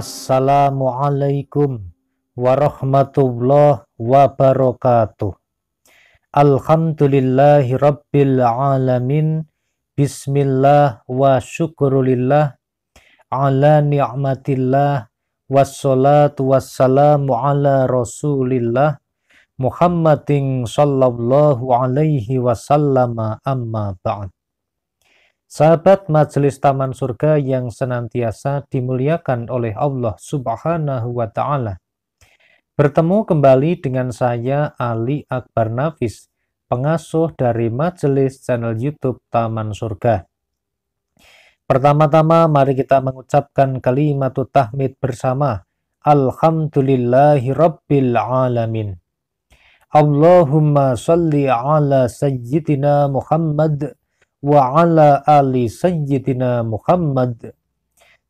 Assalamualaikum warahmatullahi wabarakatuh. Alhamdulillahi rabbil alamin. Bismillah wa syukurulillah ala ni'matillah wassalatu wassalamu ala rasulillah Muhammadin sallallahu alaihi wasallama amma ba'd. Sahabat Majelis Taman Surga yang senantiasa dimuliakan oleh Allah Subhanahu wa taala. Bertemu kembali dengan saya Ali Akbar Nafis, pengasuh dari Majelis channel YouTube Taman Surga. Pertama-tama mari kita mengucapkan kalimat tahmid bersama. Alhamdulillahirabbil Allahumma salli ala sayyidina Muhammad wa ala ali sayyidina Muhammad.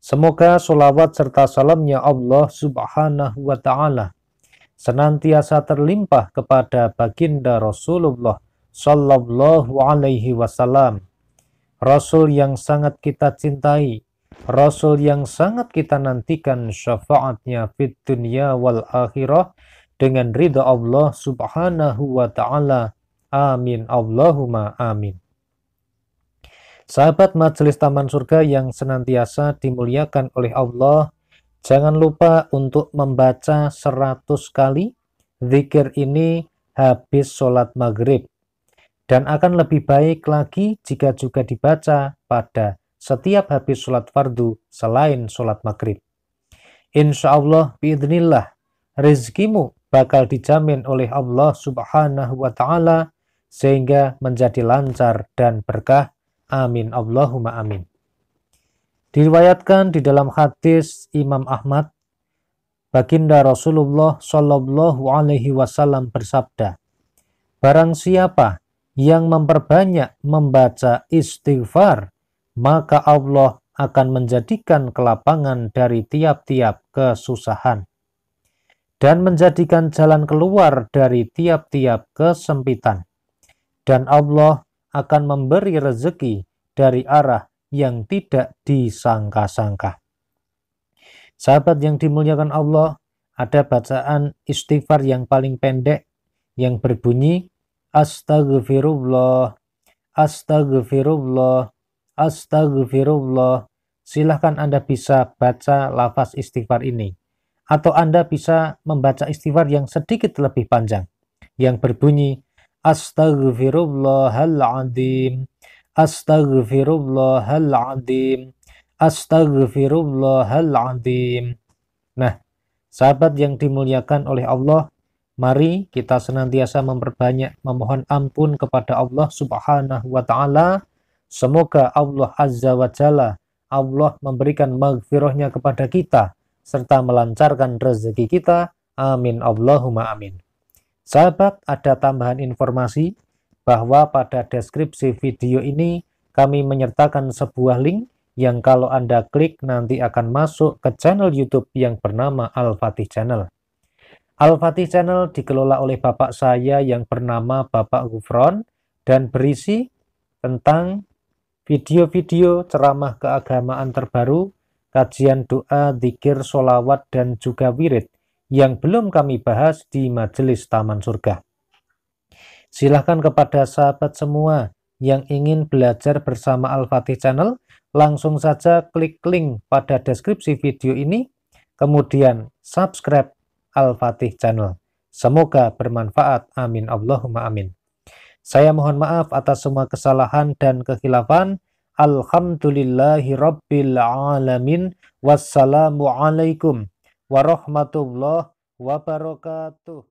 Semoga sholawat serta salamnya Allah subhanahu wa ta'ala senantiasa terlimpah kepada baginda Rasulullah sallallahu alaihi wasallam. Rasul yang sangat kita cintai, Rasul yang sangat kita nantikan syafaatnya di dunia wal akhirah dengan ridha Allah subhanahu wa ta'ala. Amin Allahumma amin. Sahabat Majelis Taman Surga yang senantiasa dimuliakan oleh Allah, jangan lupa untuk membaca 100 kali zikir ini habis sholat maghrib. Dan akan lebih baik lagi jika juga dibaca pada setiap habis sholat fardu selain sholat maghrib. Insya Allah biidnillah, rezekimu bakal dijamin oleh Allah subhanahu wa ta'ala sehingga menjadi lancar dan berkah Amin. Allahumma amin. Diriwayatkan di dalam hadis Imam Ahmad, Baginda Rasulullah Shallallahu Alaihi Wasallam bersabda, Barang siapa yang memperbanyak membaca istighfar, maka Allah akan menjadikan kelapangan dari tiap-tiap kesusahan dan menjadikan jalan keluar dari tiap-tiap kesempitan. Dan Allah akan memberi rezeki dari arah yang tidak disangka-sangka. Sahabat yang dimuliakan Allah, ada bacaan istighfar yang paling pendek yang berbunyi Astagfirullah, Astagfirullah, Astagfirullah. Silahkan Anda bisa baca lafaz istighfar ini. Atau Anda bisa membaca istighfar yang sedikit lebih panjang. Yang berbunyi Astaghfirullahaladzim. Astaghfirullahaladzim. Astaghfirullahaladzim. Nah, sahabat yang dimuliakan oleh Allah, mari kita senantiasa memperbanyak memohon ampun kepada Allah Subhanahu wa taala. Semoga Allah Azza wa Jalla Allah memberikan maghfirahnya kepada kita serta melancarkan rezeki kita. Amin Allahumma amin. Sahabat, ada tambahan informasi bahwa pada deskripsi video ini kami menyertakan sebuah link yang kalau Anda klik nanti akan masuk ke channel YouTube yang bernama Al-Fatih Channel. Al-Fatih Channel dikelola oleh bapak saya yang bernama Bapak Gufron dan berisi tentang video-video ceramah keagamaan terbaru, kajian doa, zikir, solawat, dan juga wirid yang belum kami bahas di Majelis Taman Surga. Silahkan kepada sahabat semua yang ingin belajar bersama Al-Fatih Channel, langsung saja klik link pada deskripsi video ini, kemudian subscribe Al-Fatih Channel. Semoga bermanfaat. Amin. Allahumma amin. Saya mohon maaf atas semua kesalahan dan kekhilafan. Alhamdulillahi Rabbil Alamin. Wassalamualaikum warahmatullahi wabarakatuh.